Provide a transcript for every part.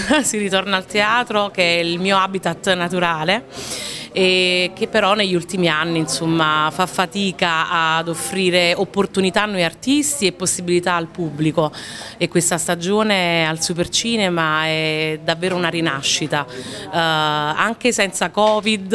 si ritorna al teatro che è il mio habitat naturale e che però negli ultimi anni insomma, fa fatica ad offrire opportunità a noi artisti e possibilità al pubblico e questa stagione al Supercinema è davvero una rinascita, eh, anche senza Covid,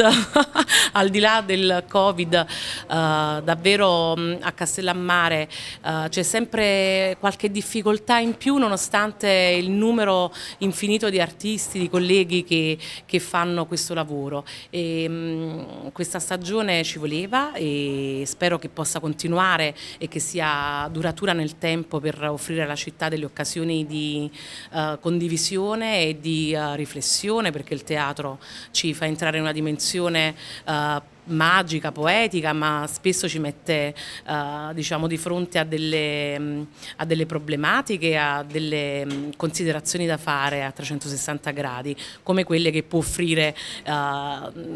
al di là del Covid, eh, davvero mm, a Castellammare eh, c'è sempre qualche difficoltà in più nonostante il numero infinito di artisti, di colleghi che, che fanno questo lavoro. E, Ehm, questa stagione ci voleva e spero che possa continuare e che sia duratura nel tempo per offrire alla città delle occasioni di eh, condivisione e di eh, riflessione perché il teatro ci fa entrare in una dimensione uh, magica, poetica, ma spesso ci mette eh, diciamo, di fronte a delle, mm, a delle, problematiche, a delle mm, considerazioni da fare a 360 gradi, come quelle che può offrire eh,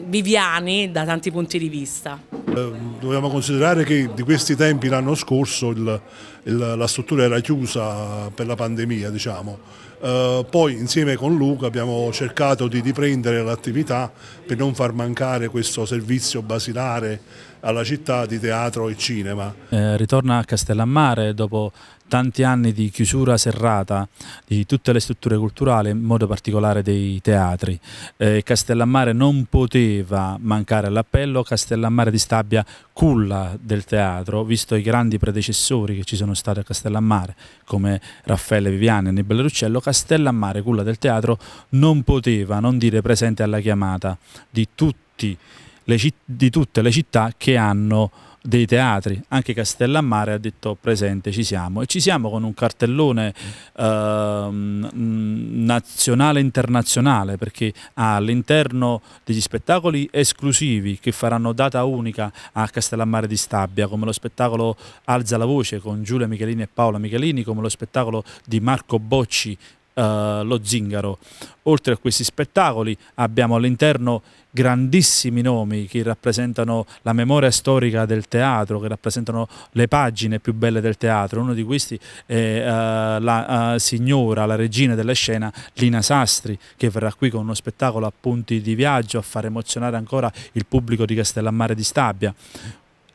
Viviani da tanti punti di vista. Eh, dobbiamo considerare che di questi tempi l'anno scorso il, il, la struttura era chiusa per la pandemia, diciamo. eh, poi insieme con Luca abbiamo cercato di riprendere l'attività per non far mancare questo servizio basilare alla città di teatro e cinema. Eh, ritorna a Castellammare dopo tanti anni di chiusura serrata di tutte le strutture culturali, in modo particolare dei teatri. Eh, Castellammare non poteva mancare all'appello, Castellammare di Stabia culla del teatro, visto i grandi predecessori che ci sono stati a Castellammare, come Raffaele Viviani e Annibale Ruccello, Castellammare, culla del teatro, non poteva non dire presente alla chiamata di, tutti, le, di tutte le città che hanno dei teatri. Anche Castellammare ha detto presente, ci siamo. E ci siamo con un cartellone eh, nazionale internazionale, perché all'interno degli spettacoli esclusivi che faranno data unica a Castellammare di Stabia, come lo spettacolo Alza la voce con Giulia Michelini e Paola Michelini, come lo spettacolo di Marco Bocci eh, lo Zingaro. Oltre a questi spettacoli abbiamo all'interno grandissimi nomi che rappresentano la memoria storica del teatro, che rappresentano le pagine più belle del teatro. Uno di questi è uh, la uh, signora, la regina della scena, Lina Sastri, che verrà qui con uno spettacolo a punti di viaggio a far emozionare ancora il pubblico di Castellammare di Stabia.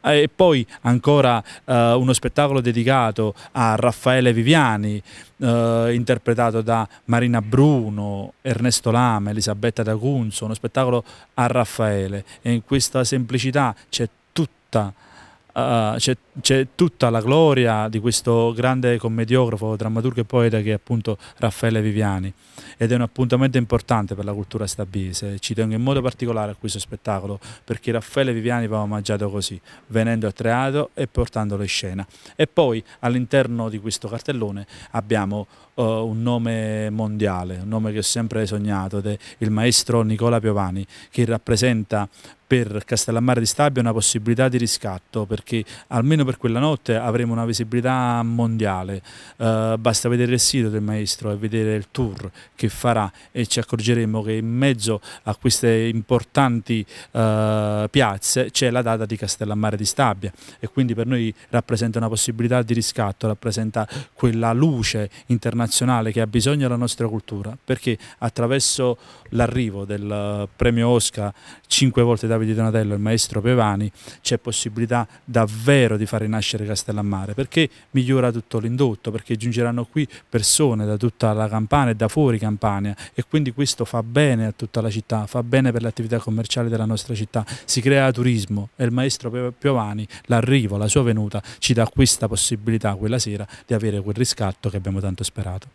Eh, e poi ancora eh, uno spettacolo dedicato a Raffaele Viviani, eh, interpretato da Marina Bruno, Ernesto Lame, Elisabetta D'Acunzo, uno spettacolo a Raffaele e in questa semplicità c'è tutta Ah, c'è, c'è, tutta la gloria di questo grande commediografo, drammaturgo e poeta che è appunto Raffaele Viviani ed è un appuntamento importante per la cultura stabiese, ci tengo in modo particolare a questo spettacolo perché Raffaele Viviani va omaggiato così, venendo a teatro e portandolo in scena e poi all'interno di questo cartellone abbiamo uh, un nome mondiale, un nome che ho sempre sognato ed è il maestro Nicola Piovani che rappresenta per Castellammare di Stabia una possibilità di riscatto perché almeno per quella notte avremo una visibilità mondiale. Uh, basta vedere il sito del maestro e vedere il tour che farà e ci accorgeremo che in mezzo a queste importanti uh, piazze c'è la data di Castellammare di Stabia e quindi per noi rappresenta una possibilità di riscatto, rappresenta quella luce internazionale che ha bisogno della nostra cultura perché attraverso l'arrivo del eh, premio Oscar 5 volte da chiavi di Donatello e il maestro Pevani, c'è possibilità davvero di far rinascere Castellammare, perché migliora tutto l'indotto, perché giungeranno qui persone da tutta la Campania e da fuori Campania e quindi questo fa bene a tutta la città, fa bene per le attività commerciali della nostra città, si crea turismo e il maestro Piovani, l'arrivo, la sua venuta ci dà questa possibilità quella sera di avere quel riscatto che abbiamo tanto sperato.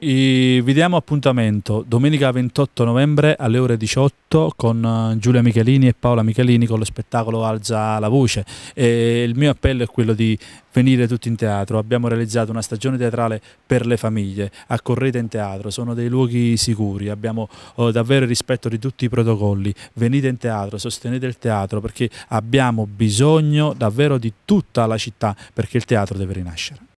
E vi diamo appuntamento domenica 28 novembre alle ore 18 con eh, Giulia Michelini e Paola Michelini con lo spettacolo Alza la voce. E il mio appello è quello di venire tutti in teatro. Abbiamo realizzato una stagione teatrale per le famiglie. Accorrete in teatro, sono dei luoghi sicuri. Abbiamo oh, davvero rispetto di tutti i protocolli. Venite in teatro, sostenete il teatro perché abbiamo bisogno davvero di tutta la città perché il teatro deve rinascere.